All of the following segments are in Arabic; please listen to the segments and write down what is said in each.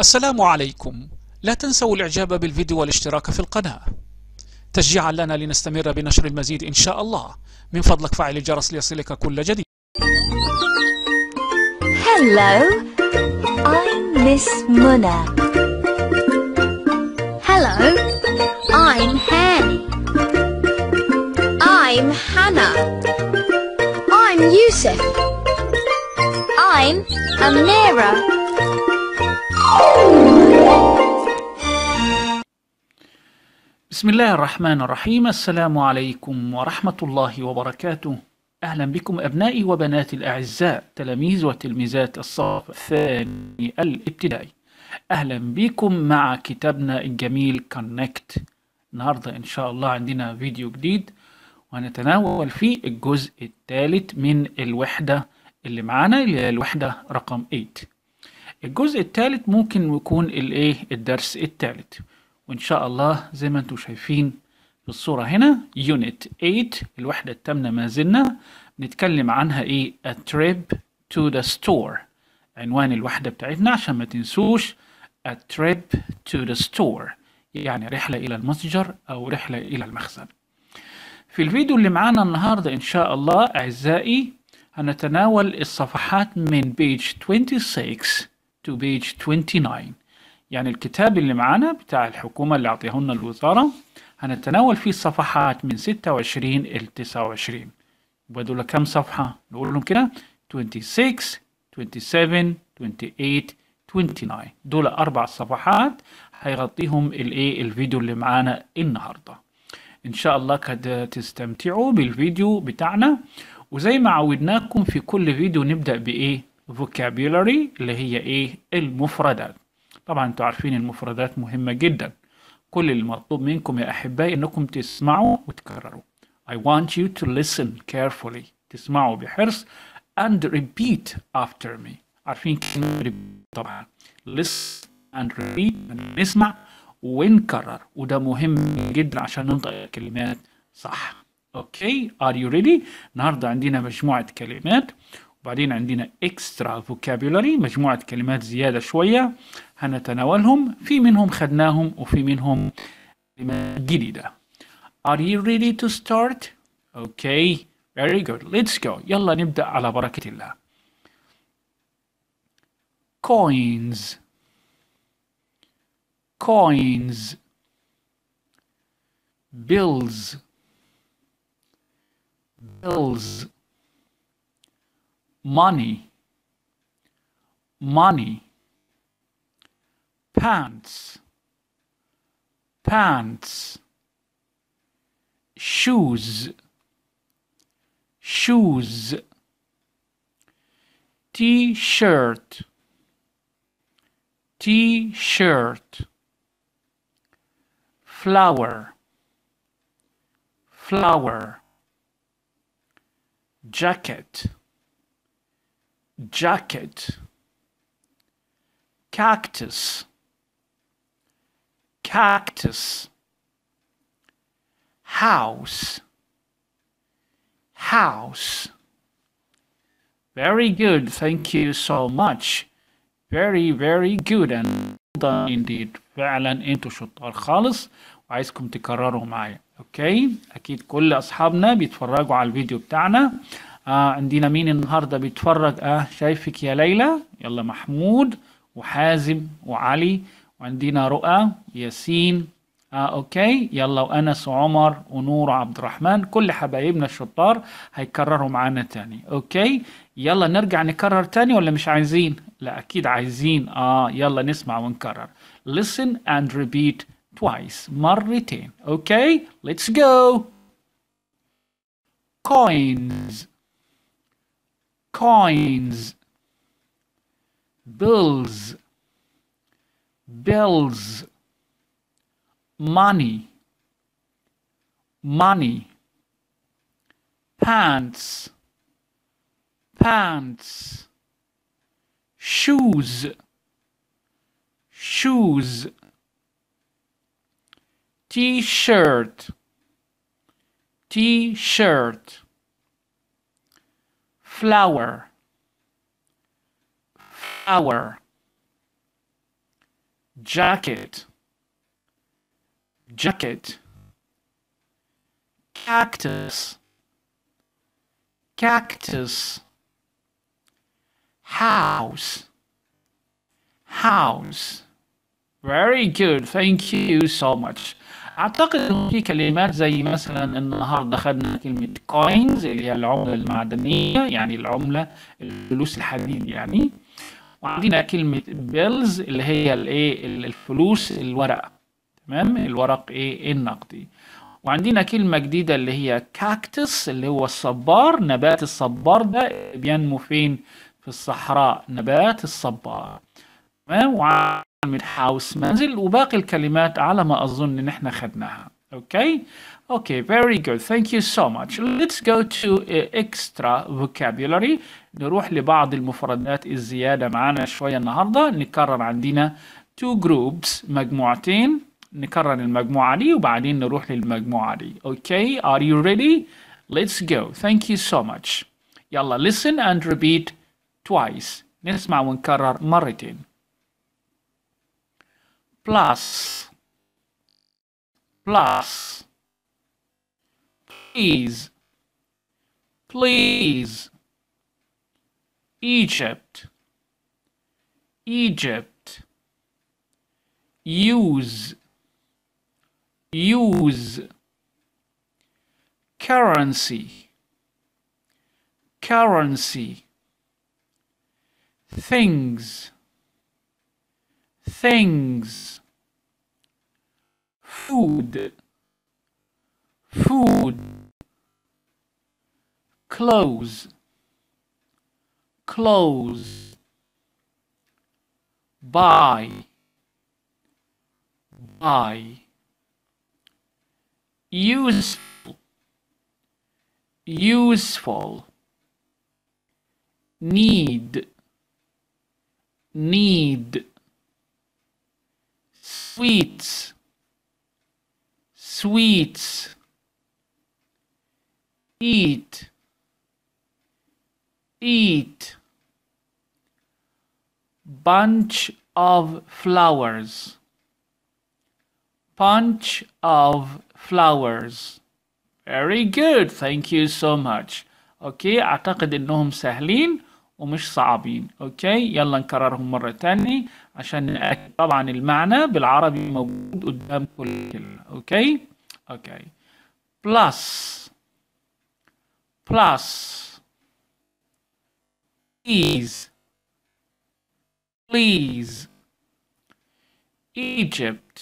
السلام عليكم لا تنسوا الاعجاب بالفيديو والاشتراك في القناة تشجيعا لنا لنستمر بنشر المزيد إن شاء الله من فضلك فعل الجرس ليصلك كل جديد Hello, I'm Miss Hello, I'm Hanny. I'm Hannah. I'm Yusuf. I'm Amira. بسم الله الرحمن الرحيم السلام عليكم ورحمة الله وبركاته أهلا بكم أبنائي وبناتي الأعزاء تلاميذ وتلميذات الصف الثاني الابتدائي أهلا بكم مع كتابنا الجميل كونكت النهاردة إن شاء الله عندنا فيديو جديد وهنتناول فيه الجزء الثالث من الوحدة اللي معانا اللي هي الوحدة رقم 8 الجزء الثالث ممكن يكون الايه الدرس الثالث وان شاء الله زي ما انتم شايفين في الصوره هنا يونت 8 الوحده الثامنه ما زلنا نتكلم عنها ايه a trip to the store عنوان الوحده بتاعتنا عشان ما تنسوش a trip to the store يعني رحله الى المتجر او رحله الى المخزن في الفيديو اللي معانا النهارده ان شاء الله اعزائي هنتناول الصفحات من بيج 26 to page 29 يعني الكتاب اللي معانا بتاع الحكومة اللي أعطيهن الوزارة هنتناول فيه الصفحات من 26 إلى 29 ودول كم صفحة؟ نقول لهم كده 26 27 28 29 دول أربع صفحات هيغطيهم الإيه الفيديو اللي معانا النهاردة إن شاء الله قد تستمتعوا بالفيديو بتاعنا وزي ما عودناكم في كل فيديو نبدأ بإيه؟ vocabulary اللي هي ايه المفردات طبعا انتوا عارفين المفردات مهمة جدا كل المطلوب منكم يا أحبائي أنكم تسمعوا وتكرروا I want you to listen carefully تسمعوا بحرص and repeat after me عارفين كلمة طبعا listen and repeat نسمع ونكرر وده مهم جدا عشان ننطق الكلمات صح اوكي okay. are you ready النهارده عندنا مجموعة كلمات بعدين عندنا اكسترا فوكابيولاري مجموعة كلمات زيادة شوية هنتناولهم في منهم خدناهم وفي منهم كلمات جديدة Are you ready to start? Okay, very good. Let's go. يلا نبدأ على بركة الله. Coins coins bills bills money, money, pants, pants, shoes, shoes, t-shirt, t-shirt, flower, flower, jacket, jacket, cactus, cactus, house, house. Very good. Thank you so much. Very, very good. And well done indeed. فعلا انتوا شطار خالص وعايزكم تكرروا معايا اوكي اكيد كل اصحابنا بيتفرجوا على الفيديو بتاعنا آه عندنا مين النهارده بيتفرج اه شايفك يا ليلى يلا محمود وحازم وعلي وعندنا رؤى ياسين آه اوكي يلا وانس وعمر ونور وعبد الرحمن كل حبايبنا الشطار هيكرروا معانا تاني اوكي يلا نرجع نكرر تاني ولا مش عايزين لا اكيد عايزين اه يلا نسمع ونكرر listen and repeat twice مرتين اوكي let's go coins coins, bills, bills, money, money, pants, pants, shoes, shoes, t-shirt, t-shirt flower flower jacket jacket cactus cactus house house very good thank you so much اعتقد انه في كلمات زي مثلا النهارده خدنا كلمه كوينز اللي هي العمله المعدنيه يعني العمله الفلوس الحديد يعني وعندنا كلمه بيلز اللي هي الايه الفلوس الورق تمام الورق ايه النقدي وعندنا كلمة جديدة اللي هي كاكتس اللي هو الصبار نبات الصبار ده بينمو فين في الصحراء نبات الصبار تمام من house منزل وباقي الكلمات على ما أظن إن إحنا خدناها okay okay very good thank you so much let's go to uh, extra vocabulary نروح لبعض المفردات الزيادة معانا شوية النهاردة نكرر عندنا two groups مجموعتين نكرر المجموعة دي وبعدين نروح للمجموعة دي okay are you ready let's go thank you so much يلا listen and repeat twice نسمع ونكرر مرتين plus plus please please Egypt Egypt use use currency currency things things food food clothes clothes buy buy useful useful need need sweets, sweets, eat, eat, bunch of flowers, bunch of flowers. Very good. Thank you so much. Okay, اعتقد انهم سهلين ومش صعبين Okay, يلا نكررهم مرة تانية عشان نأكد طبعا المعنى بالعربي موجود قدام كل كلمة اوكي اوكي بلس بلس please please Egypt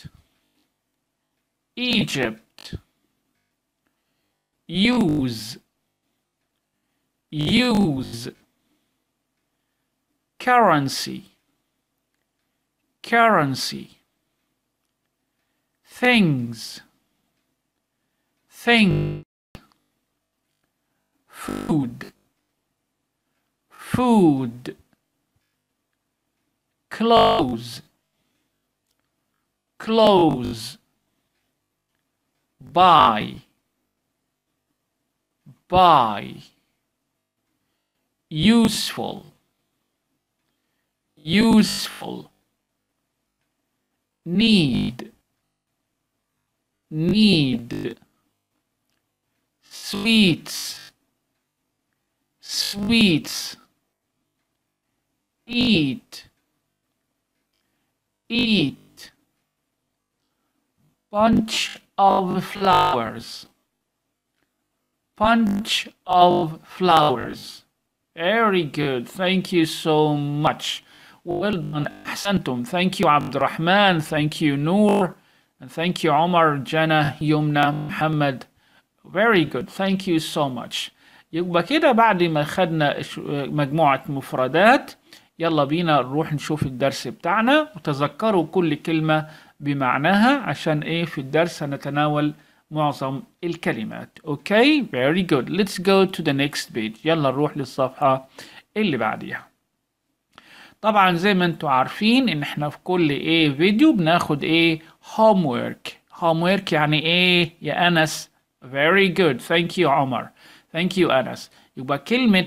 Egypt use use currency currency, things, thing, food, food, clothes, clothes, buy, buy, useful, useful need need sweets sweets eat eat bunch of flowers bunch of flowers very good thank you so much Well done. أحسنتم. Thank you عبد الرحمن. Thank you نور. And thank you عمر, جنى, يمنى, محمد. Very good. Thank you so much. يبقى كده بعد ما خدنا مجموعة مفردات يلا بينا نروح نشوف الدرس بتاعنا وتذكروا كل كلمة بمعناها عشان ايه في الدرس هنتناول معظم الكلمات. Okay, very good. Let's go to the next page. يلا نروح للصفحة اللي بعديها. طبعا زي ما انتم عارفين ان احنا في كل ايه فيديو بناخد ايه هوم ورك هوم ورك يعني ايه يا انس very good thank you عمر thank you انس يبقى كلمة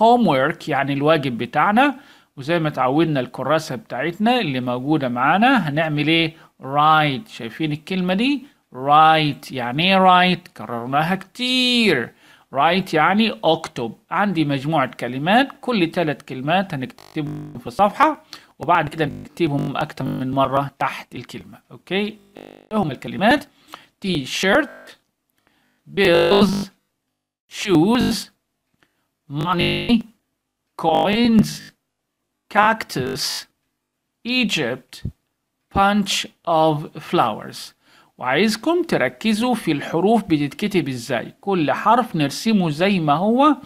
هوم uh, ورك يعني الواجب بتاعنا وزي ما اتعودنا الكراسة بتاعتنا اللي موجودة معانا هنعمل ايه رايت شايفين الكلمة دي رايت يعني ايه رايت كررناها كتير write يعني اكتب عندي مجموعة كلمات كل ثلاث كلمات هنكتبهم في الصفحة وبعد كده نكتبهم أكتر من مرة تحت الكلمة أوكي هم الكلمات تي شيرت بيلز شوز ماني كوينز cactus Egypt bunch of flowers وعايزكم تركزوا في الحروف بتتكتب ازاي كل حرف نرسمه زي ما هو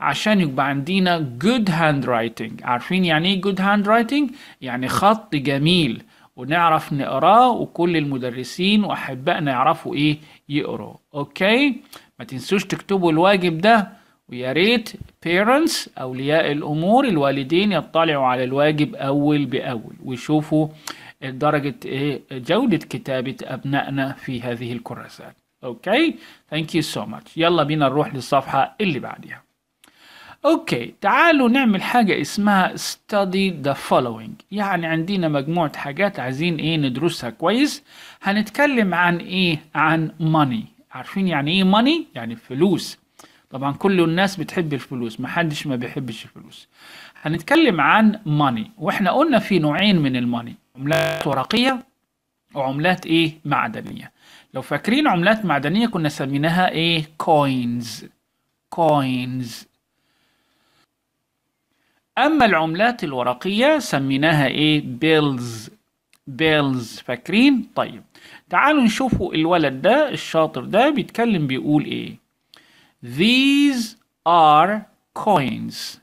عشان يبقى عندنا good handwriting عارفين يعني ايه good handwriting؟ يعني خط جميل ونعرف نقراه وكل المدرسين واحبائنا يعرفوا ايه يقروا اوكي ما تنسوش تكتبوا الواجب ده ويا ريت parents اولياء الامور الوالدين يطلعوا على الواجب اول باول ويشوفوا درجة إيه جودة كتابة أبنائنا في هذه الكراسات أوكي ثانك يو سو ماتش يلا بينا نروح للصفحة اللي بعدها أوكي تعالوا نعمل حاجة اسمها study the following يعني عندنا مجموعة حاجات عايزين إيه ندرسها كويس هنتكلم عن إيه عن money عارفين يعني إيه money يعني فلوس طبعا كل الناس بتحب الفلوس محدش ما بيحبش الفلوس هنتكلم عن ماني واحنا قلنا في نوعين من الماني عملات ورقية وعملات إيه معدنية لو فاكرين عملات معدنية كنا سميناها إيه كوينز كوينز أما العملات الورقية سميناها إيه بيلز بيلز فاكرين طيب تعالوا نشوفوا الولد ده الشاطر ده بيتكلم بيقول إيه These are coins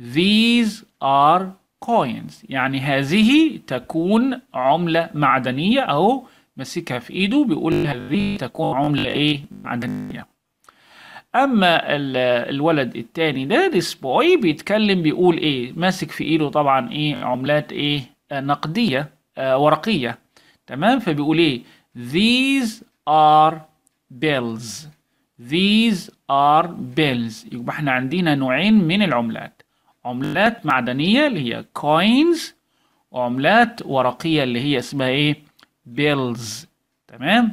These are coins يعني هذه تكون عملة معدنية أهو ماسكها في إيده بيقول هذه تكون عملة إيه معدنية أما الولد الثاني ده this boy بيتكلم بيقول إيه ماسك في إيده طبعا إيه عملات إيه نقدية آه ورقية تمام فبيقول إيه these are bills these are bills يبقى احنا عندنا نوعين من العملات عملات معدنيه اللي هي كوينز وعملات ورقيه اللي هي اسمها ايه بيلز تمام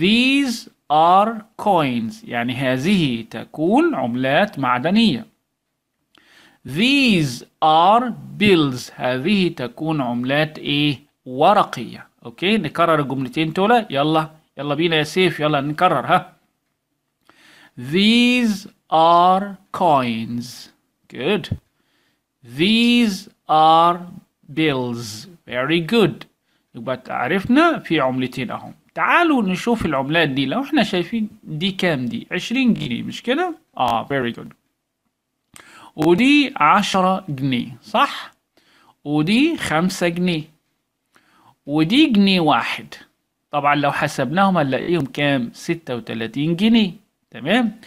these are coins يعني هذه تكون عملات معدنيه these are bills هذه تكون عملات ايه ورقيه اوكي نكرر الجملتين تولا يلا يلا بينا يا سيف يلا نكرر ها these are coins good These are bills. Very good. يبقى عرفنا في عملتين اهم. تعالوا نشوف العملات دي لو احنا شايفين دي كام دي؟ 20 جنيه مش كده؟ اه very good. ودي 10 جنيه صح؟ ودي 5 جنيه. ودي جنيه واحد. طبعا لو حسبناهم هنلاقيهم كام؟ 36 جنيه تمام؟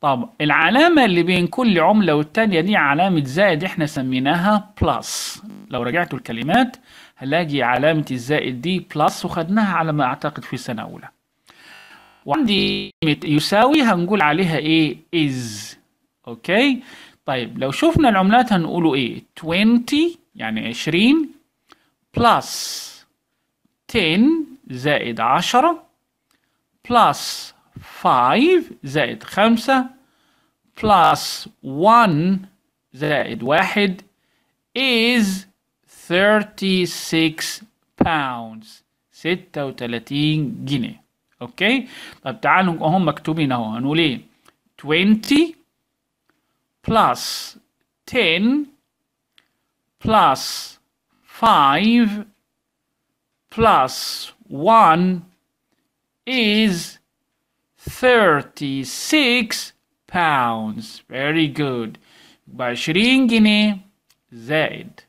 طب العلامة اللي بين كل عملة والتانية دي علامة زائد احنا سميناها بلس لو رجعتوا الكلمات هلاقي علامة الزائد دي بلس وخدناها على ما اعتقد في سنة اولى وعندي يساوي هنقول عليها ايه is اوكي طيب لو شفنا العملات هنقولوا ايه 20 يعني 20 بلس 10 زائد 10 بلس 5 زائد 5 plus 1 زائد 1 is 36 pounds 36 جنيه اوكي طب تعالوا هم مكتوبين اهو هنقول ايه 20 plus 10 plus 5 plus 1 is 36 pounds. Very good. بعشرين زائد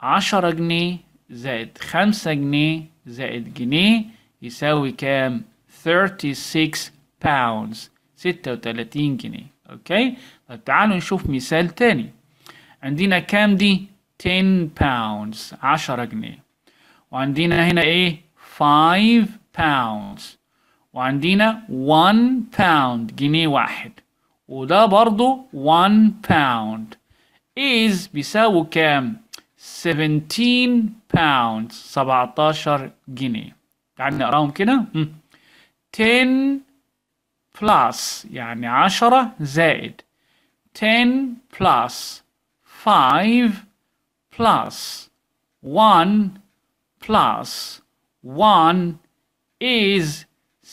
عشرة جنيه زائد خمسة جنيه زائد جنيه يساوي كام؟ 36 pounds 36 جنيه اوكي طب تعالوا نشوف مثال تاني عندنا كام دي 10 pounds 10 جنيه وعندنا هنا ايه 5 pounds وعندينا 1 pound جنيه واحد وده برضو 1 pound is بيساوي كام 17 pounds 17 جنيه تعالى نقراهم كده 10 plus يعني 10 زائد 10 plus 5 plus 1 plus 1 is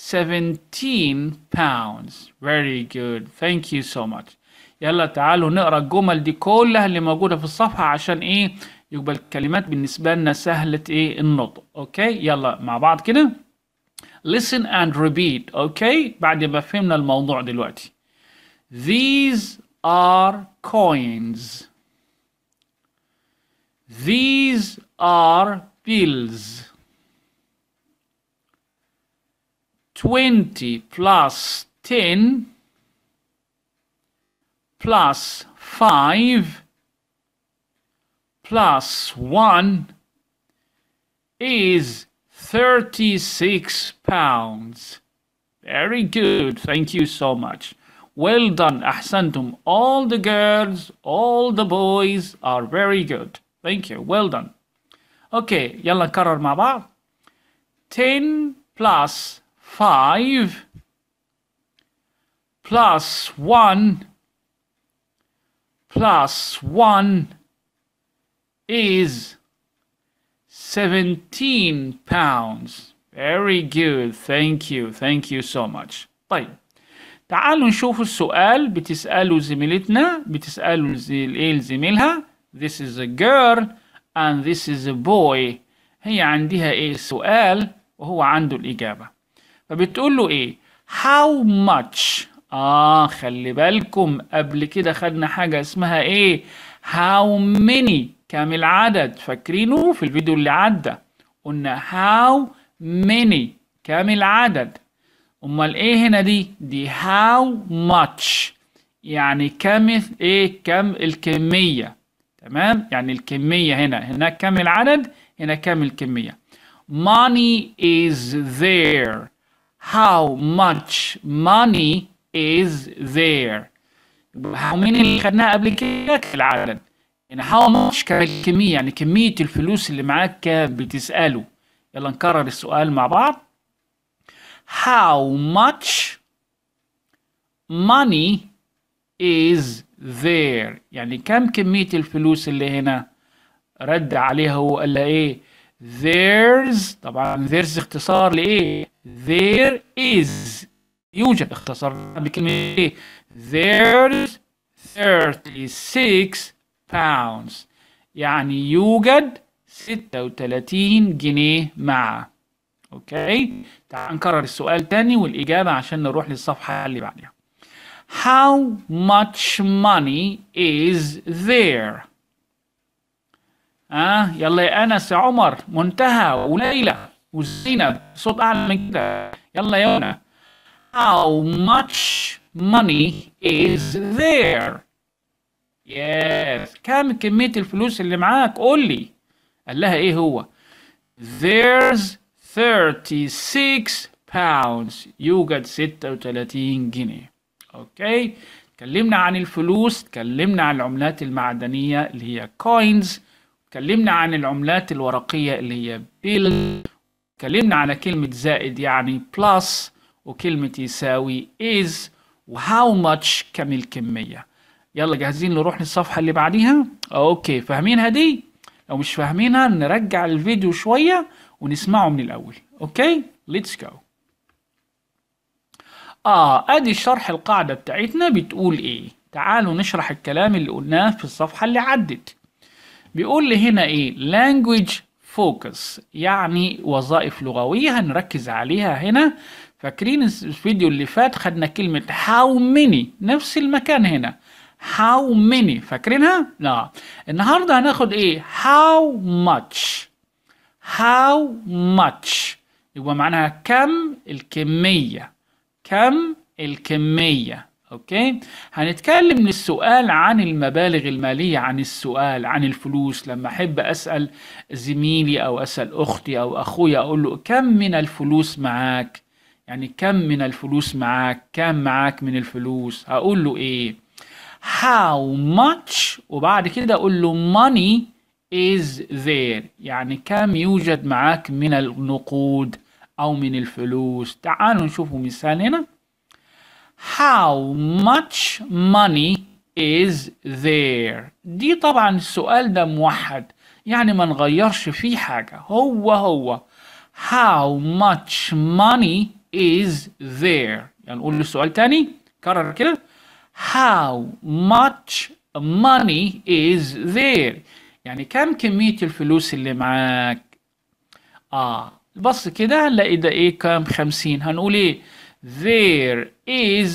17 pounds very good thank you so much يلا تعالوا نقرا الجمل دي كلها اللي موجوده في الصفحه عشان ايه يبقى الكلمات بالنسبه لنا سهله ايه النطق اوكي يلا مع بعض كده listen and repeat اوكي بعد ما فهمنا الموضوع دلوقتي these are coins these are bills 20 plus 10 plus 5 plus 1 is 36 pounds. Very good. Thank you so much. Well done, Ahsantum. All the girls, all the boys are very good. Thank you. Well done. Okay, Yalla karar مع 10 plus 5 plus 1 plus 1 is 17 pounds very good thank you thank you so much طيب تعالوا نشوف السؤال بتسأله زميلتنا بتسأله ايه لزميلها this is a girl and this is a boy هي عندها ايه السؤال وهو عنده الإجابة فبتقول له ايه how much اه خلي بالكم قبل كده خدنا حاجه اسمها ايه how many كام العدد فاكرينه في الفيديو اللي عدى قلنا how many كام العدد امال ايه هنا دي دي how much يعني كم ايه كم الكميه تمام يعني الكميه هنا هناك كم العدد هنا كم الكميه money is there how much money is there how many اللي خدناها قبل كده كالعدد يعني how much كالكمية يعني كمية الفلوس اللي معاك بتسأله يلا نكرر السؤال مع بعض how much money is there يعني كم كمية الفلوس اللي هنا رد عليها هو قال ايه there's طبعا there's اختصار لايه there is يوجد اختصرنا بكلمة ايه there's 36 pounds يعني يوجد 36 جنيه مع اوكي تعال نكرر السؤال تاني والاجابة عشان نروح للصفحة اللي بعدها How much money is there؟ آه يلا يا أنس يا عمر منتهى وليلى وزينب صوت اعلى من كده يلا يا يونا how much money is there yes كم كمية الفلوس اللي معاك قول لي قال لها ايه هو there's 36 pounds يوجد 36 جنيه اوكي اتكلمنا عن الفلوس اتكلمنا عن العملات المعدنية اللي هي coins اتكلمنا عن العملات الورقية اللي هي bills اتكلمنا على كلمة زائد يعني plus وكلمة يساوي is وهاو ماتش كم الكمية يلا جاهزين نروح للصفحة اللي بعديها اوكي فاهمينها دي لو مش فاهمينها نرجع الفيديو شوية ونسمعه من الأول اوكي ليتس جو اه ادي شرح القاعدة بتاعتنا بتقول ايه تعالوا نشرح الكلام اللي قلناه في الصفحة اللي عدت بيقول لي هنا ايه language فوكس يعني وظائف لغوية هنركز عليها هنا فاكرين الفيديو اللي فات خدنا كلمة how many نفس المكان هنا how many فاكرينها؟ لا النهاردة هناخد ايه how much how much يبقى معناها كم الكمية كم الكمية اوكي هنتكلم للسؤال عن المبالغ الماليه عن السؤال عن الفلوس لما احب اسال زميلي او اسال اختي او اخويا اقول له كم من الفلوس معاك يعني كم من الفلوس معاك كم معاك من الفلوس هقول له ايه how much وبعد كده اقول له money is there يعني كم يوجد معاك من النقود او من الفلوس تعالوا نشوفوا مثال هنا how much money is there دي طبعا السؤال ده موحد يعني ما نغيرش فيه حاجة هو هو how much money is there يعني نقول السؤال تاني كرر كده how much money is there يعني كم كمية الفلوس اللي معاك اه بص كده هنلاقي ده ايه كام خمسين هنقول ايه there is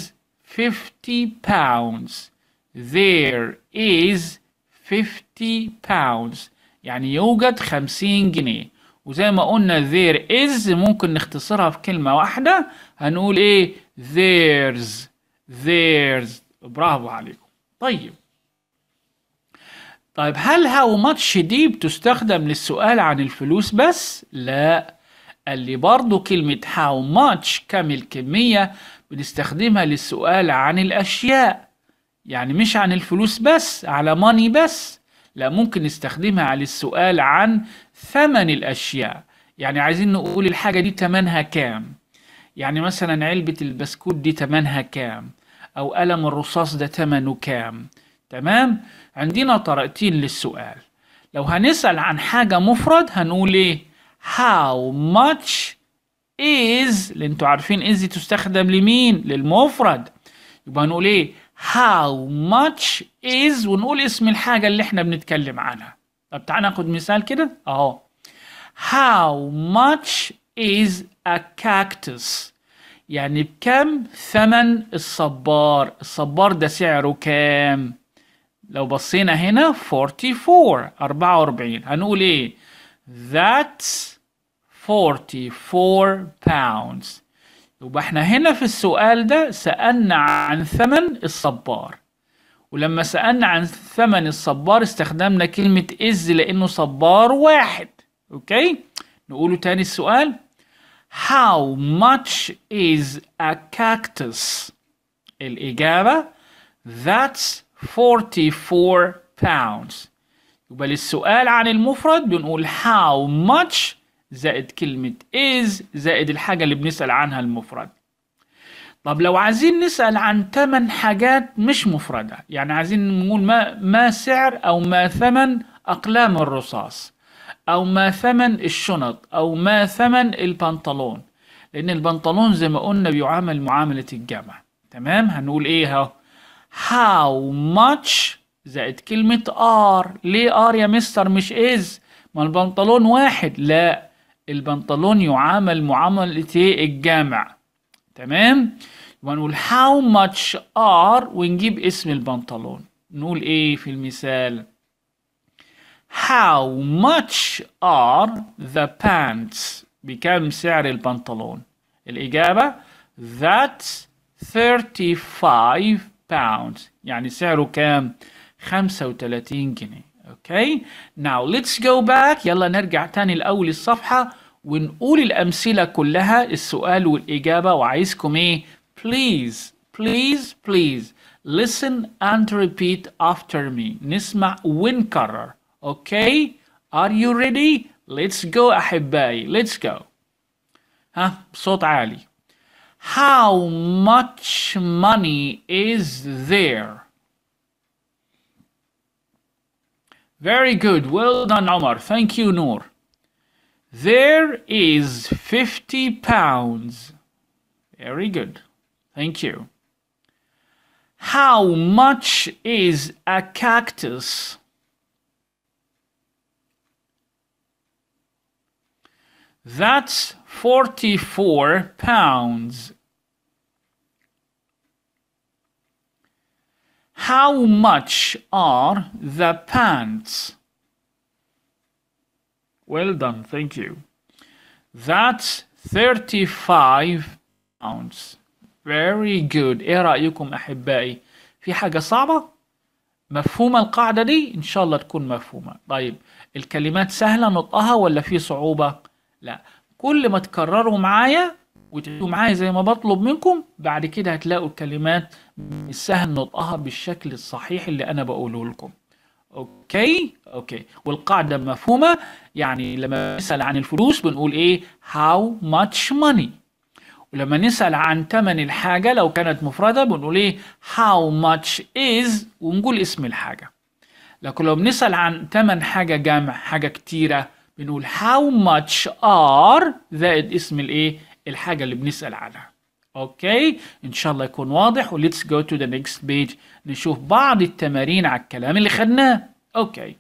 50 pounds there is 50 pounds يعني يوجد 50 جنيه وزي ما قلنا there is ممكن نختصرها في كلمة واحدة هنقول ايه there's there's برافو عليكم طيب طيب هل how much دي بتستخدم للسؤال عن الفلوس بس؟ لا قال لي برضو كلمة how much كم الكمية بنستخدمها للسؤال عن الأشياء يعني مش عن الفلوس بس على ماني بس لا ممكن نستخدمها على السؤال عن ثمن الأشياء يعني عايزين نقول الحاجة دي ثمنها كام يعني مثلا علبة البسكوت دي ثمنها كام أو قلم الرصاص ده ثمنه كام تمام عندنا طريقتين للسؤال لو هنسأل عن حاجة مفرد هنقول ايه how much is اللي انتوا عارفين is تستخدم لمين للمفرد يبقى هنقول ايه how much is ونقول اسم الحاجة اللي احنا بنتكلم عنها طب تعال ناخد مثال كده اهو how much is a cactus يعني بكم ثمن الصبار الصبار ده سعره كام لو بصينا هنا 44 44 هنقول ايه that's 44 pounds يبقى احنا هنا في السؤال ده سألنا عن ثمن الصبار ولما سألنا عن ثمن الصبار استخدمنا كلمة إز لأنه صبار واحد أوكي نقوله تاني السؤال How much is a cactus؟ الإجابة That's 44 pounds يبقى للسؤال عن المفرد بنقول How much زائد كلمة is زائد الحاجة اللي بنسأل عنها المفرد طب لو عايزين نسأل عن ثمن حاجات مش مفردة يعني عايزين نقول ما, ما سعر أو ما ثمن أقلام الرصاص أو ما ثمن الشنط أو ما ثمن البنطلون لأن البنطلون زي ما قلنا بيعامل معاملة الجمع تمام هنقول إيه اهو how much زائد كلمة are ليه are يا مستر مش is ما البنطلون واحد لا البنطلون يعامل معاملة الجامع تمام يبقى نقول how much are ونجيب اسم البنطلون نقول ايه في المثال how much are the pants بكم سعر البنطلون الإجابة that's 35 pounds يعني سعره كام 35 جنيه Okay, now let's go back. يلا نرجع تاني الأول الصفحة ونقول الأمثلة كلها السؤال والإجابة وعايزكم إيه؟ Please, please, please listen and repeat after me. نسمع ونكرر. Okay, are you ready? Let's go أحبائي. Let's go. ها صوت عالي. How much money is there? Very good. Well done, Omar. Thank you, Noor. There is 50 pounds. Very good. Thank you. How much is a cactus? That's 44 pounds. How much are the pants? Well done, thank you. That's 35 pounds. Very good. ايه رأيكم احبائي؟ في حاجة صعبة؟ مفهومة القاعدة دي؟ ان شاء الله تكون مفهومة. طيب الكلمات سهلة نطقها ولا في صعوبة؟ لا. كل ما تكرروا معايا وتعيدوا معايا زي ما بطلب منكم بعد كده هتلاقوا الكلمات سهل نطقها بالشكل الصحيح اللي انا بقوله لكم اوكي اوكي والقاعده مفهومه يعني لما نسال عن الفلوس بنقول ايه هاو ماتش ماني ولما نسال عن ثمن الحاجه لو كانت مفرده بنقول ايه هاو ماتش از ونقول اسم الحاجه لكن لو بنسال عن ثمن حاجه جمع حاجه كتيره بنقول هاو ماتش ار زائد اسم الايه الحاجة اللي بنسأل عنها اوكي ان شاء الله يكون واضح وليتس جو تو ذا نيكست بيج نشوف بعض التمارين على الكلام اللي خدناه اوكي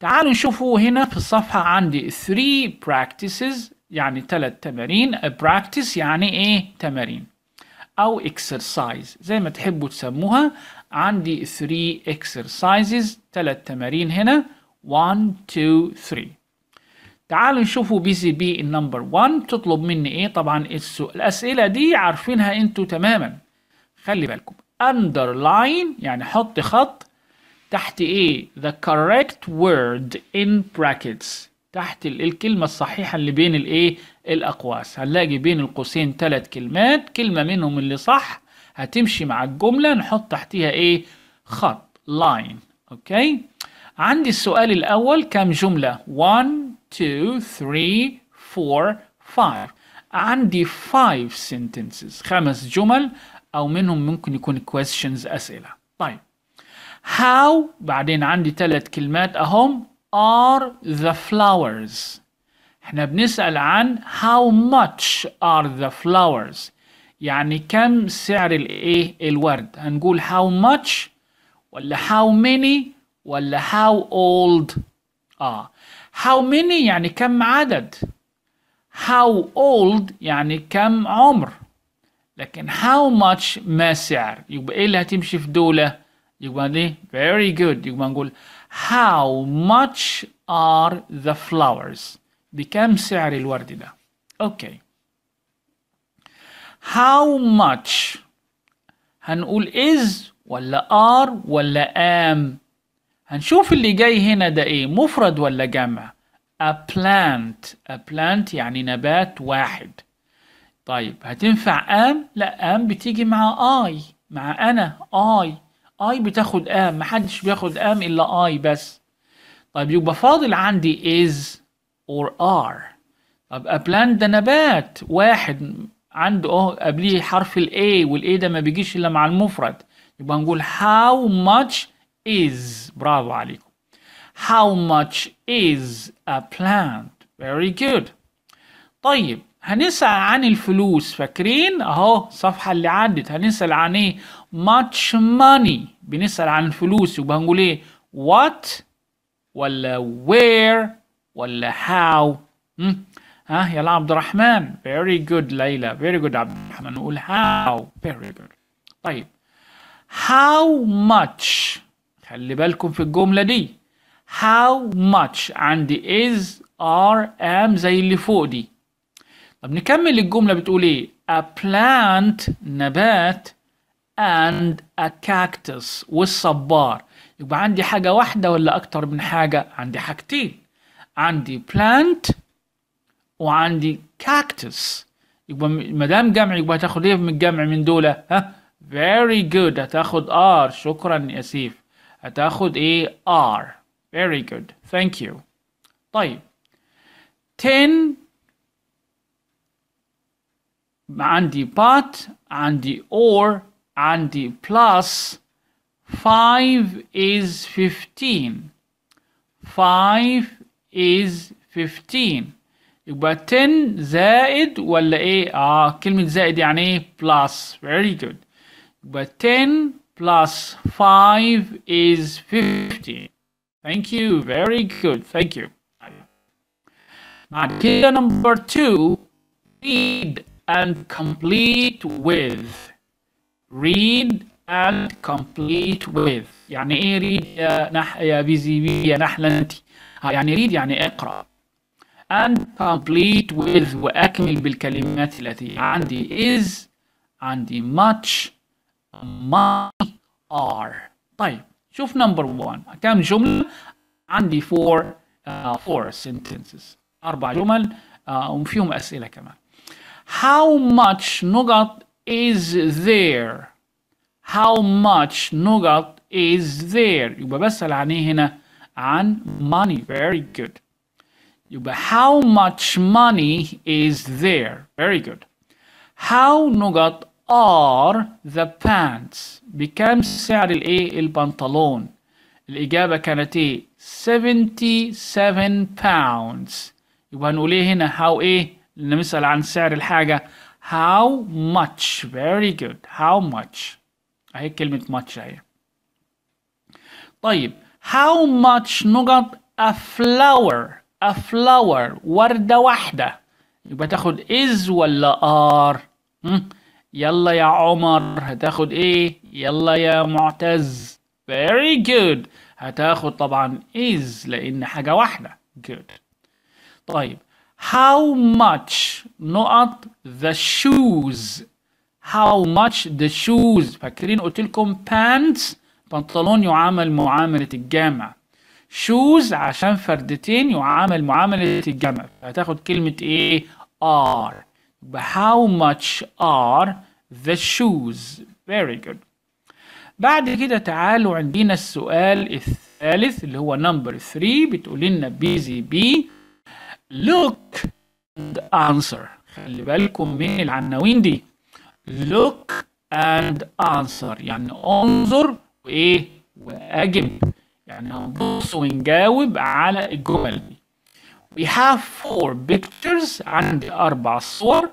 تعالوا نشوفوا هنا في الصفحة عندي 3 practices يعني ثلاث تمارين A practice يعني ايه تمارين او exercise زي ما تحبوا تسموها عندي 3 exercises ثلاث تمارين هنا 1 2 3 تعالوا نشوفوا بي سي بي النمبر 1 تطلب مني ايه طبعا السؤال الاسئله دي عارفينها انتوا تماما خلي بالكم اندرلاين يعني حط خط تحت ايه the correct word in brackets تحت الكلمة الصحيحة اللي بين الايه الاقواس هنلاقي بين القوسين ثلاث كلمات كلمة منهم اللي صح هتمشي مع الجملة نحط تحتها ايه خط line اوكي عندي السؤال الاول كام جملة 1 two, three, four, five عندي five sentences خمس جمل أو منهم ممكن يكون questions أسئلة طيب how بعدين عندي ثلاث كلمات أهم are the flowers احنا بنسأل عن how much are the flowers يعني كم سعر الايه الورد هنقول how much ولا how many ولا how old اه How many يعني كم عدد How old يعني كم عمر لكن how much ما سعر يبقى ايه اللي هتمشي في دولة يبقى دي very good يبقى نقول how much are the flowers بكم سعر الورد ده اوكي how much هنقول is ولا are ولا am هنشوف اللي جاي هنا ده ايه مفرد ولا جمع a plant a plant يعني نبات واحد طيب هتنفع ام لا ام بتيجي مع اي مع انا اي اي بتاخد ام محدش بياخد ام الا اي بس طيب يبقى فاضل عندي is or are طب a plant ده نبات واحد عنده قبليه حرف ال A ده ما بيجيش الا مع المفرد يبقى نقول how much is برافو عليكم how much is a plant very good طيب هنسأل عن الفلوس فاكرين اهو الصفحة اللي عدت هنسأل عن ايه much money بنسأل عن الفلوس يبقى هنقول ايه what ولا where ولا how م? ها يا عبد الرحمن very good ليلى very good عبد الرحمن نقول how very good طيب how much خلي بالكم في الجملة دي how much عندي is are am زي اللي فوق دي طب نكمل الجملة بتقول ايه a plant نبات and a cactus والصبار يبقى عندي حاجة واحدة ولا أكتر من حاجة عندي حاجتين عندي plant وعندي cactus يبقى ما دام جمع يبقى هتاخد ايه من الجمع من دول ها very good هتاخد ار شكرا يا سيف هتاخد ايه are very good thank you طيب 10 عندي but عندي or عندي plus 5 is 15 5 is 15 يبقى 10 زائد ولا ايه اه كلمة زائد يعني ايه plus very good يبقى 10 plus 5 is 50. Thank you. Very good. Thank you. Now, idea number two, read and complete with. Read and complete with. يعني ايه read يا نح يا بيزي بي يا نحلة انت؟ يعني read يعني اقرأ. And complete with وأكمل بالكلمات التي عندي is عندي much my R طيب شوف number one كم جملة عندي four uh, four sentences أربع جمل uh, وفيهم أسئلة كمان how much nougat is there how much nougat is there يبقى بسأل عن ايه هنا عن money very good يبقى how much money is there very good how nougat are the pants بكم سعر الايه البنطلون الاجابه كانت ايه 77 pounds يبقى هنقول ايه هنا how ايه نسال عن سعر الحاجه how much very good how much اهي كلمه much اهي طيب how much نقط a flower a flower وردة واحدة يبقى تاخد is ولا are يلا يا عمر هتاخد ايه يلا يا معتز very good هتاخد طبعا is لان حاجة واحدة good طيب how much نقط the shoes how much the shoes فاكرين قلت لكم pants بنطلون يعامل معاملة الجامع shoes عشان فردتين يعامل معاملة الجمع هتاخد كلمة ايه are how much are the shoes very good بعد كده تعالوا عندنا السؤال الثالث اللي هو نمبر 3 بتقول لنا بيزي بي look and answer خلي بالكم من العناوين دي look and answer يعني انظر وايه واجب يعني هنبص ونجاوب على الجمل دي We have four pictures عندي أربع صور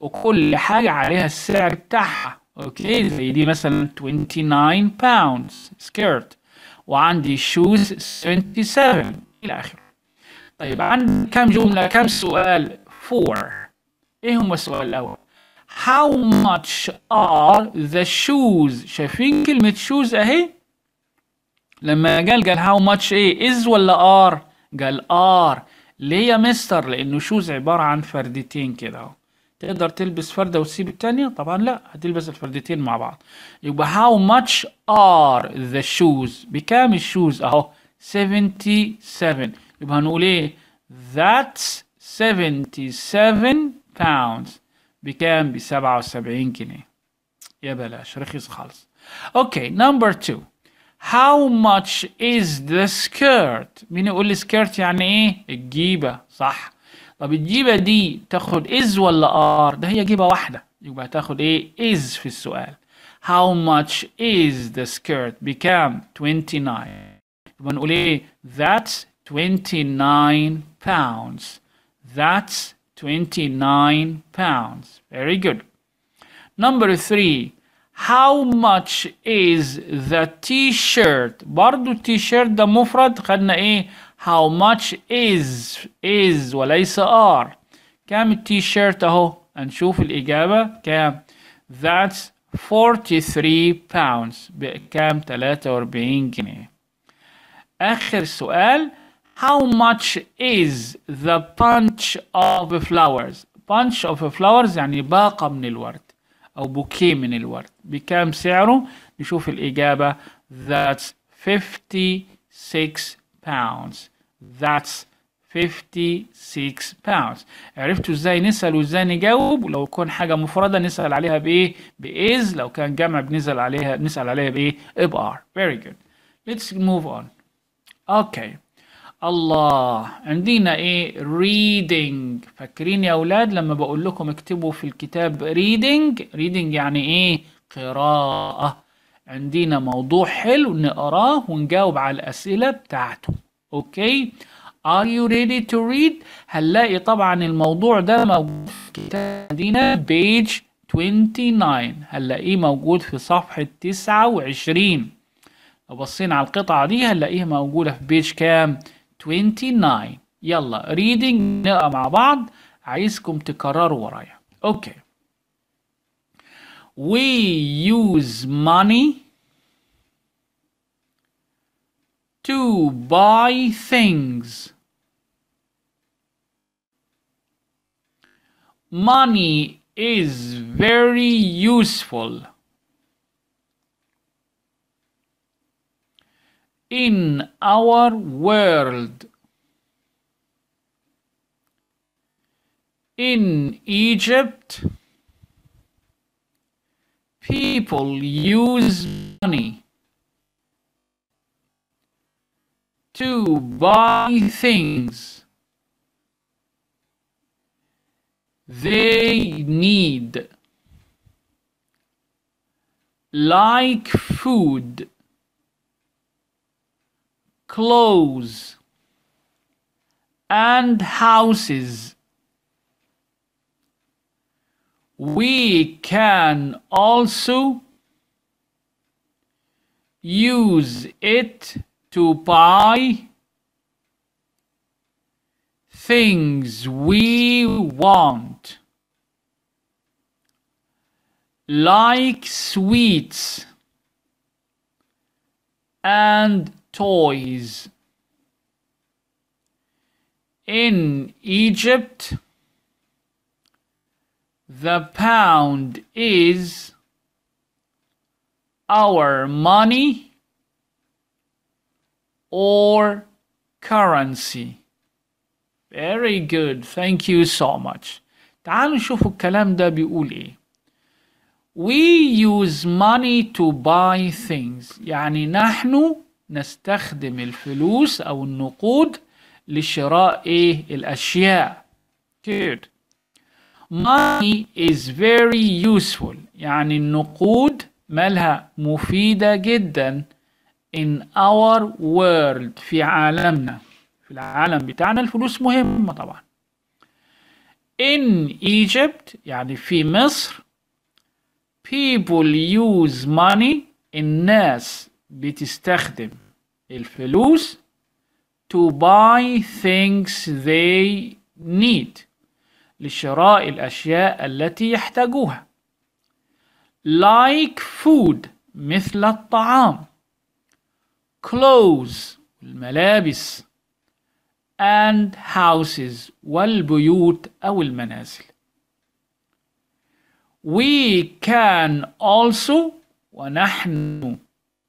وكل حاجة عليها السعر بتاعها أوكي زي دي مثلا 29 pounds skirt وعندي shoes 27 إلى آخره طيب عندي كام جملة كام سؤال 4 إيه هم السؤال الأول How much are the shoes شايفين كلمة shoes أهي لما قال قال how much إيه is ولا are قال are ليه يا مستر لانه شوز عباره عن فردتين كده اهو تقدر تلبس فرده وتسيب التانية طبعا لا هتلبس الفردتين مع بعض يبقى how much are the shoes بكام الشوز اهو 77 يبقى هنقول ايه that's 77 pounds بكام ب 77 جنيه يا بلاش رخيص خالص اوكي نمبر 2 how much is the skirt مين يقول لي skirt يعني ايه الجيبة صح طب الجيبة دي تاخد is ولا are ده هي جيبة واحدة يبقى تاخد ايه is في السؤال how much is the skirt بكام 29 يبقى نقول ايه that's 29 pounds that's 29 pounds very good number three how much is the t-shirt برضو t-shirt ده مفرد خدنا ايه how much is is وليس are كام t-shirt اهو هنشوف الاجابه كام that's 43 pounds بكام 43 جنيه اخر سؤال how much is the bunch of flowers bunch of flowers يعني باقه من الورد او بوكيه من الورد بكام سعره نشوف الإجابة that's 56 pounds that's 56 pounds عرفتوا ازاي نسأل وازاي نجاوب ولو كان حاجة مفردة نسأل عليها بايه بإز لو كان جمع بنسأل عليها بنسأل عليها بايه بآر very good let's move on okay الله عندنا ايه reading فاكرين يا اولاد لما بقول لكم اكتبوا في الكتاب reading reading يعني ايه القراءة عندنا موضوع حلو نقراه ونجاوب على الأسئلة بتاعته أوكي Are you ready to read؟ هنلاقي طبعا الموضوع ده موجود في كتاب عندنا page 29 هنلاقيه موجود في صفحة 29 لو بصينا على القطعة دي هنلاقيها موجودة في بيج كام؟ 29 يلا ريدنج نقرا مع بعض عايزكم تكرروا ورايا اوكي we use money to buy things. Money is very useful. in our world. In Egypt, people use money to buy things they need like food clothes and houses we can also use it to buy things we want like sweets and toys in Egypt the pound is our money or currency. Very good. Thank you so much. تعالوا نشوفوا الكلام ده بيقول We use money to buy things. يعني نحن نستخدم الفلوس أو النقود لشراء الأشياء. Good. money is very useful يعني النقود مالها مفيدة جدا in our world في عالمنا في العالم بتاعنا الفلوس مهمة طبعا in Egypt يعني في مصر people use money الناس بتستخدم الفلوس to buy things they need لشراء الأشياء التي يحتاجوها like food مثل الطعام clothes الملابس and houses والبيوت أو المنازل we can also ونحن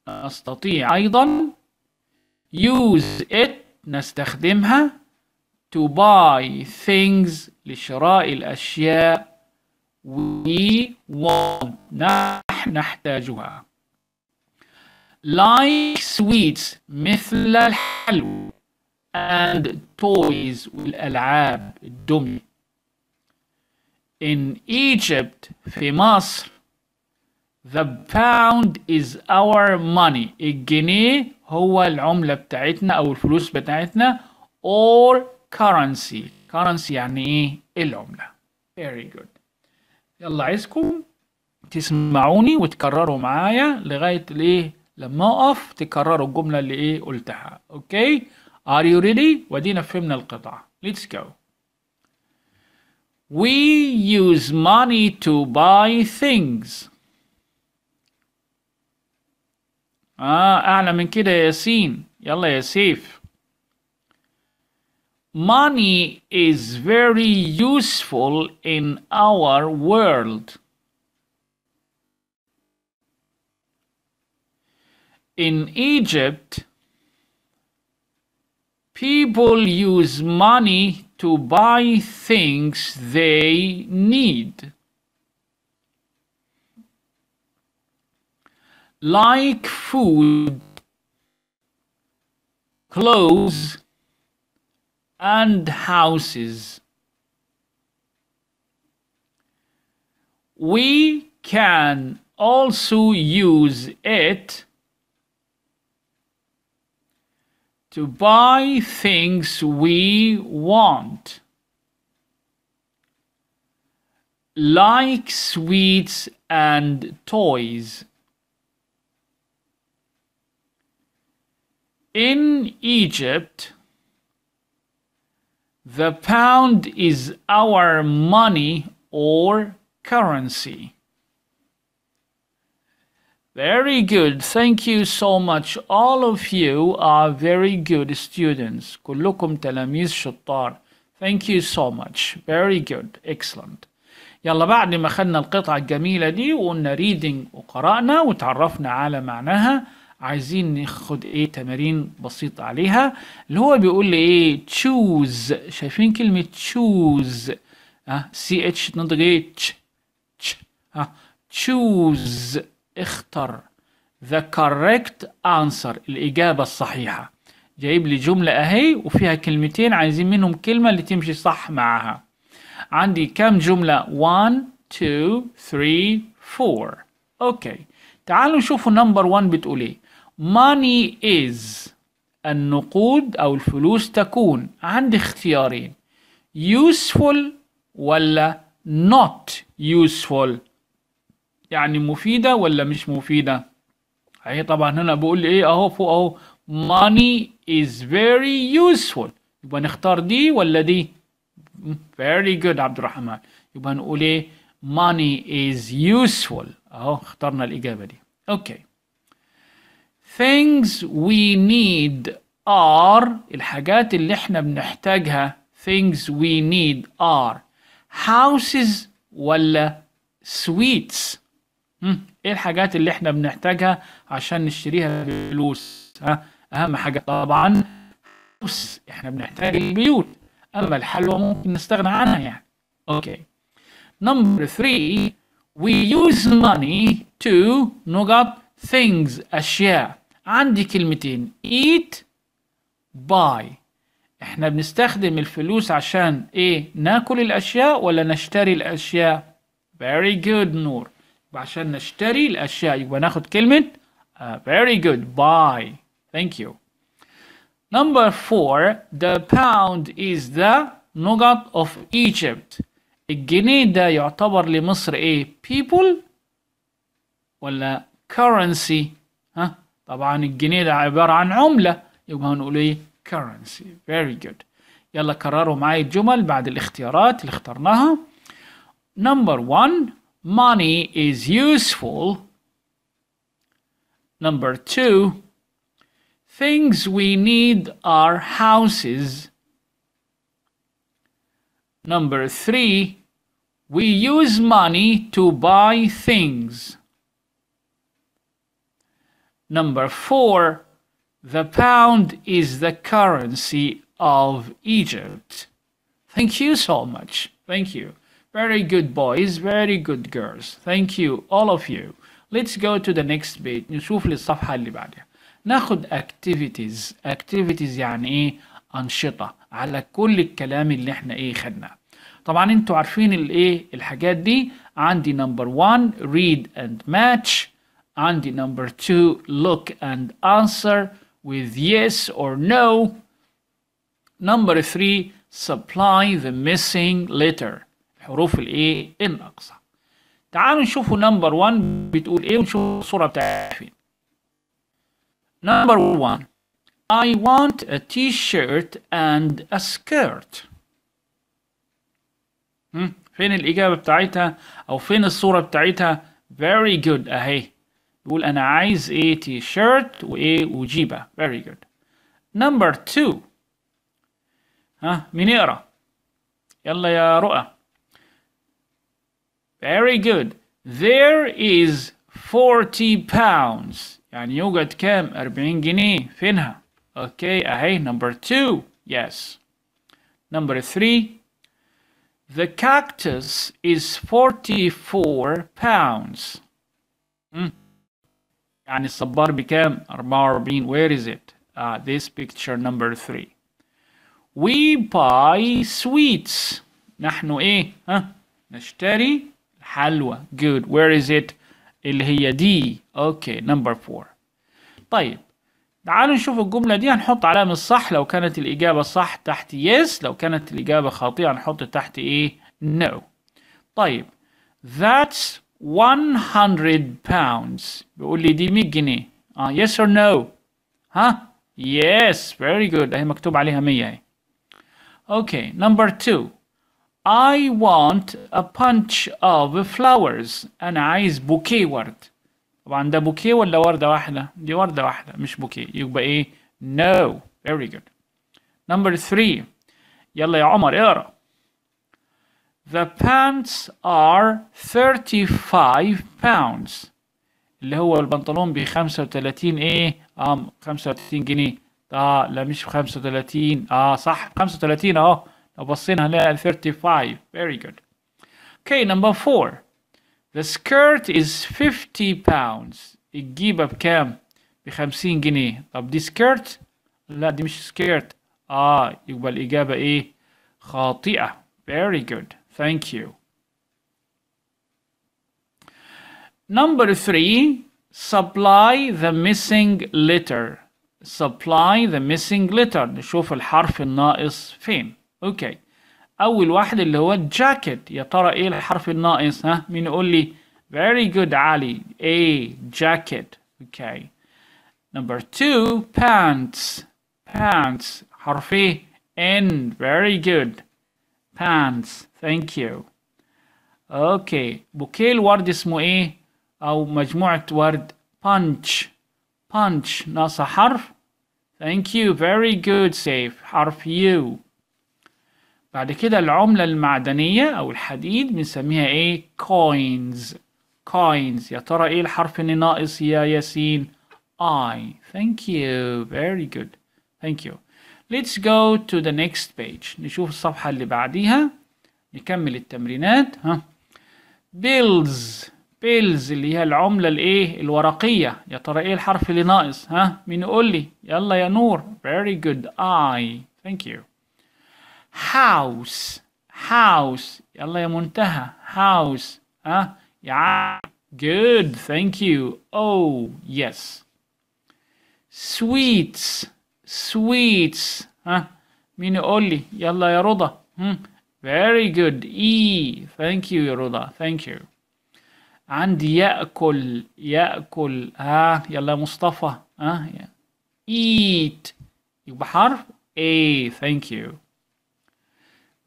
نستطيع أيضا use it نستخدمها to buy things لشراء الأشياء we want نحن نحتاجها like sweets مثل الحلو and toys والألعاب الدمية in Egypt في مصر the pound is our money الجنيه هو العملة بتاعتنا أو الفلوس بتاعتنا or currency currency يعني ايه العملة very good يلا عايزكم تسمعوني وتكرروا معايا لغاية الايه لما اقف تكرروا الجملة اللي ايه قلتها اوكي are you ready ودينا فهمنا القطعة let's go we use money to buy things اه اعلى من كده يا ياسين يلا يا سيف Money is very useful in our world. In Egypt, people use money to buy things they need. Like food, clothes, and houses. We can also use it to buy things we want, like sweets and toys. In Egypt, the pound is our money or currency. Very good. Thank you so much. All of you are very good students. كلكم تلاميذ شطار. Thank you so much. Very good. Excellent. يلا بعد ما خدنا القطعة الجميلة دي وقلنا reading وقرأنا وتعرفنا على معناها عايزين ناخد ايه تمارين بسيطة عليها اللي هو بيقول لي ايه تشوز شايفين كلمة تشوز ها سي اتش تنطق ايه تش تش تشوز اختر the correct answer الإجابة الصحيحة جايب لي جملة اهي وفيها كلمتين عايزين منهم كلمة اللي تمشي صح معاها عندي كم جملة 1 2 3 4 اوكي تعالوا نشوفوا نمبر 1 بتقول ايه money is النقود أو الفلوس تكون عندي اختيارين useful ولا not useful يعني مفيدة ولا مش مفيدة هي طبعا هنا بقول لي ايه اهو فوق اهو money is very useful يبقى نختار دي ولا دي very good عبد الرحمن يبقى نقول ايه money is useful اهو اخترنا الاجابة دي اوكي okay. things we need are الحاجات اللي احنا بنحتاجها things we need are houses ولا suites ايه الحاجات اللي احنا بنحتاجها عشان نشتريها بفلوس ها اهم حاجه طبعا بس احنا بنحتاج البيوت اما الحلوى ممكن نستغنى عنها يعني اوكي نمبر 3 we use money to نقط things اشياء عندي كلمتين eat buy احنا بنستخدم الفلوس عشان ايه ناكل الاشياء ولا نشتري الاشياء very good نور عشان نشتري الاشياء يبقى ناخد كلمة uh, very good buy thank you number four the pound is the nugget of Egypt الجنيه ده يعتبر لمصر ايه people ولا currency ها طبعا الجنيه ده عبارة عن عملة يبقى هنقول ايه currency very good يلا كرروا معايا الجمل بعد الاختيارات اللي اخترناها number one money is useful number two things we need are houses number three we use money to buy things Number four, the pound is the currency of Egypt. Thank you so much. Thank you. Very good boys, very good girls. Thank you, all of you. Let's go to the next bit. نشوف للصفحة اللي بعدها. ناخد activities. activities يعني ايه؟ أنشطة على كل الكلام اللي احنا ايه خدناه. طبعا انتوا عارفين الايه الحاجات دي عندي number 1 read and match and the number two, look and answer with yes or no. Number three, supply the missing letter. حروف الايه الناقصة. تعالوا نشوفوا number one بتقول ايه ونشوف الصورة بتاعتها Number one, I want a t-shirt and a skirt. Hmm? فين الإجابة بتاعتها أو فين الصورة بتاعتها؟ Very good أهي. بقول انا عايز ايه تي شيرت وايه وجيبه فيري جود نمبر 2 ها مين يقرا يلا يا رؤى very good there is 40 pounds يعني يوجد كام 40 جنيه فينها اوكي اهي نمبر 2 yes number 3 the cactus is 44 pounds mm. يعني الصبار بكام 44 وير از ات uh, this picture number 3 we buy sweets نحن ايه ها نشتري الحلوى good وير از ات اللي هي دي اوكي نمبر 4 طيب تعالوا نشوف الجملة دي هنحط علامة صح لو كانت الإجابة صح تحت yes لو كانت الإجابة خاطئة هنحط تحت إيه no طيب that's 100 pounds. بيقول لي دي 100 جنيه. اه يس اور نو. ها؟ يس فيري جود اهي مكتوب عليها 100 اهي. اوكي نمبر 2 I want a bunch of flowers. أنا عايز بوكيه ورد. طبعا ده بوكيه ولا وردة واحدة؟ دي وردة واحدة مش بوكيه. يبقى إيه؟ No. Very good. Number three. يلا يا عمر اقرأ. The pants are 35 pounds اللي هو البنطلون ب 35 ايه اه 35 جنيه اه لا مش ب 35 اه صح 35 اهو لو بصينا هنلاقي 35 very good okay number four. the skirt is 50 pounds الجيبه بكام ب 50 جنيه طب دي سكيرت لا دي مش سكيرت اه يبقى الاجابه ايه خاطئه very good Thank you. Number three, supply the missing letter. Supply the missing letter. نشوف الحرف الناقص فين. Okay. أول واحد اللي هو jacket. يا ترى إيه الحرف الناقص ها؟ مين يقول لي؟ Very good Ali. A jacket. Okay. Number two, pants. Pants. حرف N. Very good. Pants. ثانك يو اوكي بوكيه الورد اسمه ايه او مجموعة ورد punch punch ناقصة حرف thank you very good safe حرف U بعد كده العملة المعدنية او الحديد بنسميها ايه coins coins يا ترى ايه الحرف اللي ناقص يا ياسين I thank you very good thank you let's go to the next page نشوف الصفحة اللي بعديها نكمل التمرينات ها بيلز بيلز اللي هي العملة الايه الورقية يا ترى ايه الحرف اللي ناقص ها مين يقول لي يلا يا نور very good I thank you house house يلا يا منتهى house ها يا good thank you oh yes sweets sweets ها مين يقول لي يلا يا رضا هم Very good. E. Thank you يا رضا. Thank you. عندي يأكل يأكل ها يلا مصطفى ها eat يبقى حرف A thank you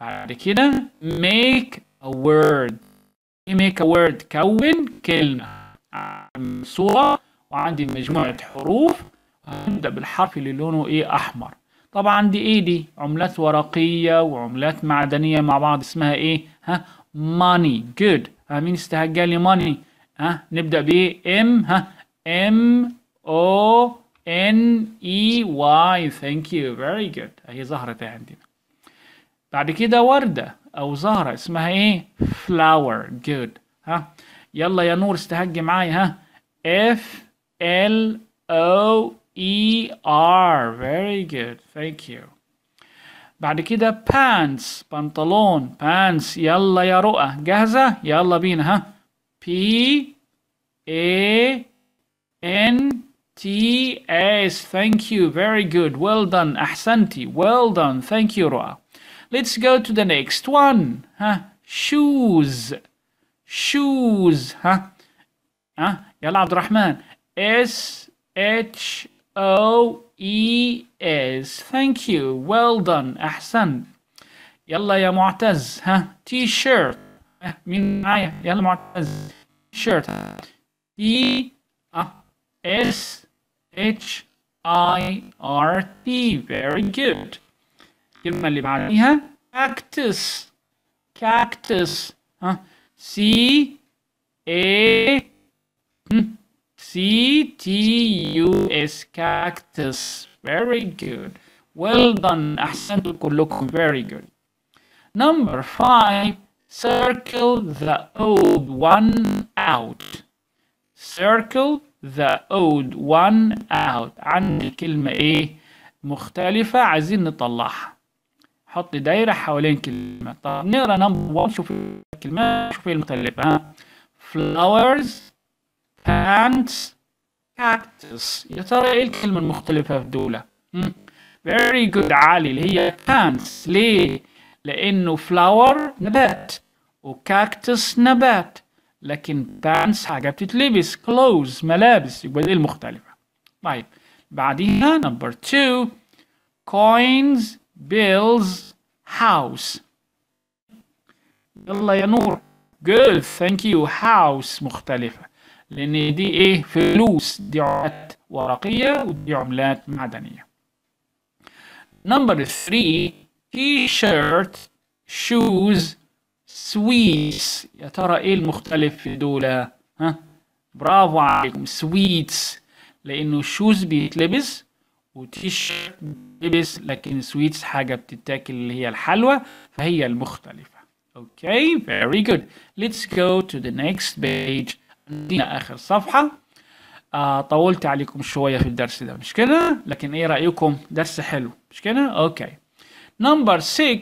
بعد كده make a word make a word كون كلمة صورة وعندي مجموعة حروف هنبدأ بالحرف اللي لونه ايه أحمر طبعا دي ايه دي عملات ورقية وعملات معدنية مع بعض اسمها ايه ها ماني جود ها مين استهجى لي ماني ها نبدأ بايه ام ها ام او ان اي واي ثانك يو فيري جود هي زهرة عندنا بعد كده وردة او زهرة اسمها ايه فلاور جود ها يلا يا نور استهجي معايا ها اف ال او ER. Very good. Thank you. بعد كده pants pantalon, pants يلا يا رؤى جاهزة يلا بينا ها P A N T S thank you very good well done أحسنتي well done thank you رؤى let's go to the next one ها shoes shoes ها ها يلا عبد الرحمن S H O E S. Thank you. Well done. Ahsan. Yalla ya Mu'taz. T-shirt. Eh, min Yalla Mu'taz. T-shirt. T S H I R T. Very good. كلمة اللي بعديها cactus cactus huh? C A C-T-U-S cactus very good well done أحسنتم كلكم very good number five circle the old one out circle the old one out عندي كلمة ايه مختلفة عايزين نطلعها حط دايرة حوالين كلمة طب نقرا نمبر 1 شوف الكلمة شوف المختلفة flowers Pants cactus يا ترى ايه الكلمة المختلفة في دولة؟ very good علي اللي هي pants ليه؟ لأنه flower نبات وكاكتس نبات لكن pants حاجة بتتلبس clothes ملابس يبقى دي المختلفة طيب بعديها number two coins bills house يلا يا نور good thank you house مختلفة لأن دي إيه فلوس دي عملات ورقية ودي عملات معدنية نمبر 3 تي شيرت شوز سويتس يا ترى ايه المختلف في دول ها برافو عليكم سويتس لانه شوز بيتلبس وتي شيرت بيتلبس لكن سويتس حاجه بتتاكل اللي هي الحلوى فهي المختلفه اوكي okay, very good let's go to the next page عندنا اخر صفحه آه طولت عليكم شويه في الدرس ده مش كده لكن ايه رايكم درس حلو مش كده اوكي نمبر 6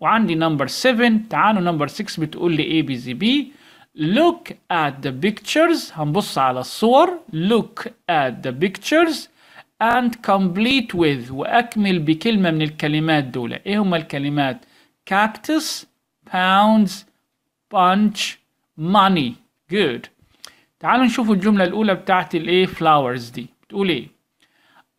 وعندي نمبر 7 تعالوا نمبر 6 بتقول لي اي بي زي بي look at the pictures هنبص على الصور look at the pictures and complete with واكمل بكلمه من الكلمات دول ايه هما الكلمات cactus pounds punch money good تعالوا نشوفوا الجملة الأولى بتاعت الإيه flowers دي بتقول إيه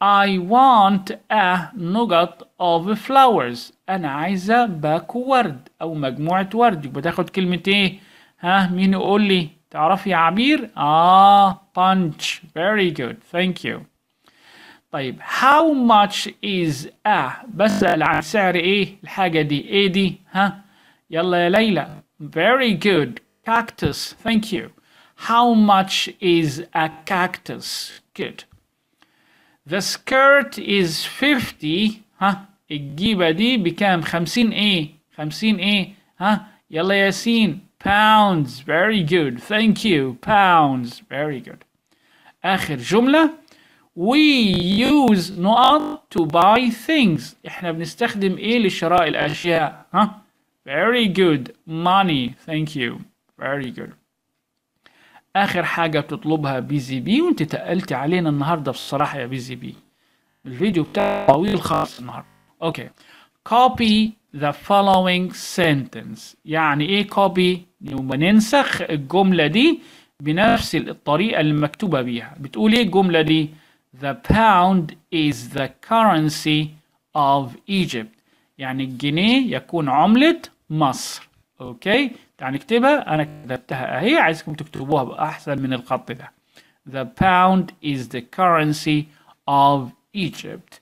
I want a nugget of flowers أنا عايزة باكو ورد أو مجموعة ورد يبقى تاخد كلمة إيه ها مين يقول لي تعرفي يا عبير آه punch very good thank you طيب how much is a بسأل عن سعر إيه الحاجة دي إيه دي ها يلا يا ليلى very good cactus thank you how much is a cactus? Good. The skirt is 50 huh? A دي become 50 a, 50 a, huh? Yalayasin, pounds very good thank you pounds very good آخر جملة we use نقط to buy things احنا بنستخدم ايه لشراء الاشياء huh? very good money thank you very good اخر حاجه بتطلبها بي زي بي وانت تقلت علينا النهارده بصراحه يا بي زي بي الفيديو بتاعي طويل خالص النهارده اوكي copy the following sentence يعني ايه copy لما ننسخ الجمله دي بنفس الطريقه اللي مكتوبه بيها بتقول ايه الجمله دي the pound is the currency of Egypt يعني الجنيه يكون عمله مصر اوكي تعال يعني نكتبها أنا كتبتها أهي عايزكم تكتبوها بأحسن من الخط ده The pound is the currency of Egypt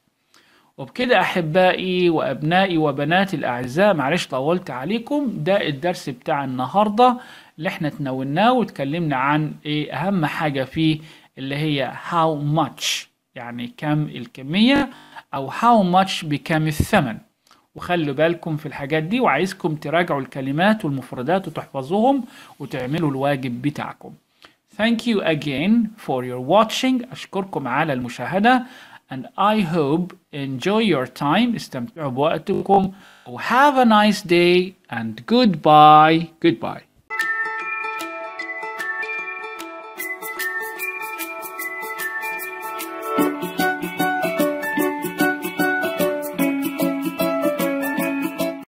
وبكده أحبائي وأبنائي وبناتي الأعزاء معلش طولت عليكم ده الدرس بتاع النهاردة اللي احنا تناولناه واتكلمنا عن ايه أهم حاجة فيه اللي هي how much يعني كم الكمية أو how much بكم الثمن وخلوا بالكم في الحاجات دي وعايزكم تراجعوا الكلمات والمفردات وتحفظوهم وتعملوا الواجب بتاعكم Thank you again for your watching أشكركم على المشاهدة and I hope enjoy your time استمتعوا بوقتكم have a nice day and goodbye goodbye